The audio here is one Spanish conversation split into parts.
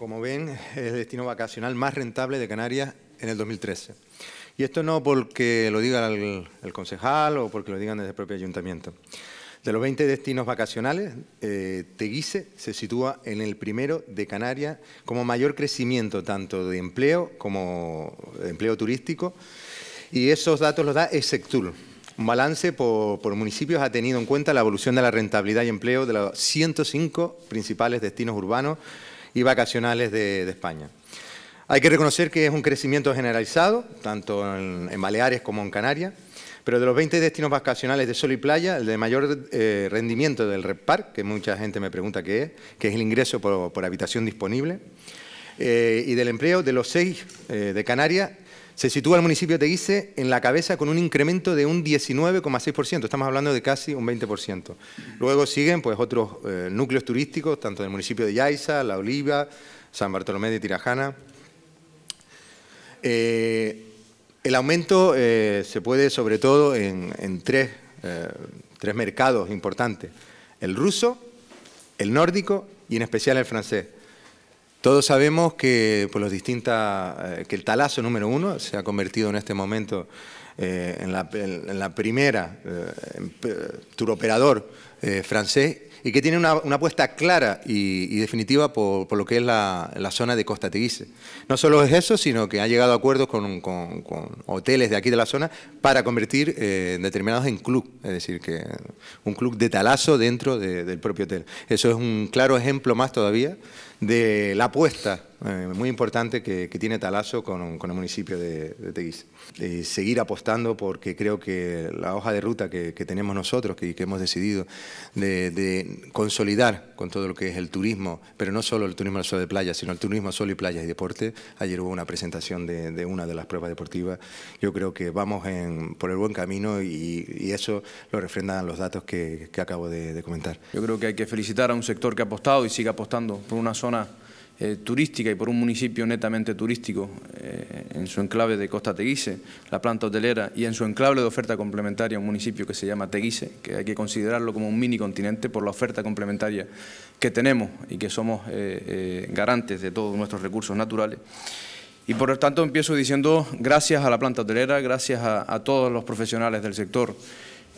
como ven, es el destino vacacional más rentable de Canarias en el 2013. Y esto no porque lo diga el, concejal o porque lo digan desde el propio ayuntamiento. De los 20 destinos vacacionales, eh, Teguise se sitúa en el primero de Canarias como mayor crecimiento tanto de empleo como de empleo turístico. Y esos datos los da ESECTUL. Un balance por, por, municipios ha tenido en cuenta la evolución de la rentabilidad y empleo de los 105 principales destinos urbanos y vacacionales de, España. Hay que reconocer que es un crecimiento generalizado, tanto en, Baleares como en Canarias, pero de los 20 destinos vacacionales de sol y playa, el de mayor eh, rendimiento del REPAR, que mucha gente me pregunta qué es, que es el ingreso por, habitación disponible, eh, y del empleo de los seis eh, de Canarias, se sitúa el municipio de Teguise en la cabeza con un incremento de un 19,6%, estamos hablando de casi un 20%. Luego siguen pues, otros eh, núcleos turísticos, tanto del municipio de Yaiza, La Oliva, San Bartolomé de Tirajana. Eh, el aumento eh, se puede sobre todo en, tres mercados importantes, el ruso, el nórdico y en especial el francés. Todos sabemos que, por pues, los distintas, eh, que el talazo número uno se ha convertido en este momento eh, en, la, primera, eh, eh operador eh, francés, y que tiene una, apuesta clara y, definitiva por, lo que es la, zona de Costa Teguise. No solo es eso, sino que ha llegado a acuerdos con, hoteles de aquí de la zona para convertir determinados en club, es decir, que un club de talazo dentro del propio hotel. Eso es un claro ejemplo más todavía de la apuesta eh, muy importante que, tiene Talazo con, con el municipio de, Teguís... Eh, seguir apostando porque creo que la hoja de ruta que, tenemos nosotros, que, que hemos decidido de, consolidar con todo lo que es el turismo, pero no solo el turismo al sol de playa, sino el turismo solo y playa y deporte. Ayer hubo una presentación de, una de las pruebas deportivas. Yo creo que vamos por el buen camino y, eso lo refrendan los datos que, acabo de, de comentar. Yo creo que hay que felicitar a un sector que ha apostado y sigue apostando por una zona eh, turística y por un municipio netamente turístico eh, en su enclave de Costa Teguise, la planta hotelera, y en su enclave de oferta complementaria un municipio que se llama Teguise, que hay que considerarlo como un mini continente por la oferta complementaria que tenemos y que somos eh, garantes de todos nuestros recursos naturales. Y por lo tanto empiezo diciendo gracias a la planta hotelera, gracias a todos los profesionales del sector,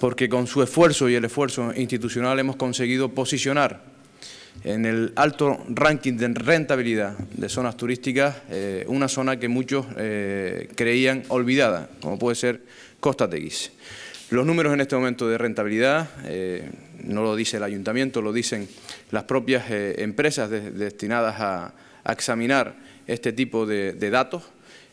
porque con su esfuerzo y el esfuerzo institucional hemos conseguido posicionar en el alto ranking de rentabilidad de zonas turísticas, eh, una zona que muchos eh, creían olvidada, como puede ser Costa Teguise. Los números en este momento de rentabilidad, eh, no lo dice el ayuntamiento, lo dicen las propias empresas destinadas a, examinar este tipo de, datos,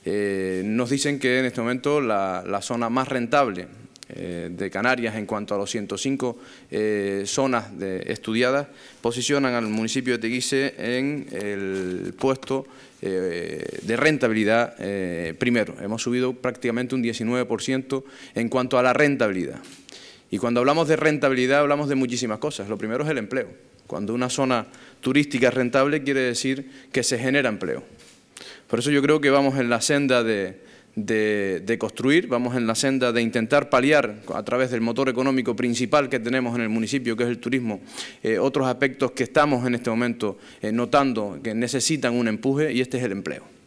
nos dicen que en este momento la, la zona más rentable eh, de Canarias en cuanto a los 105 eh, zonas de, estudiadas, posicionan al municipio de Teguise en el puesto eh, de rentabilidad primero. Hemos subido prácticamente un 19% en cuanto a la rentabilidad. Y cuando hablamos de rentabilidad hablamos de muchísimas cosas. Lo primero es el empleo. Cuando una zona turística es rentable quiere decir que se genera empleo. Por eso yo creo que vamos en la senda de, de, construir, vamos en la senda de intentar paliar a través del motor económico principal que tenemos en el municipio, que es el turismo, eh, otros aspectos que estamos en este momento eh, notando que necesitan un empuje y este es el empleo.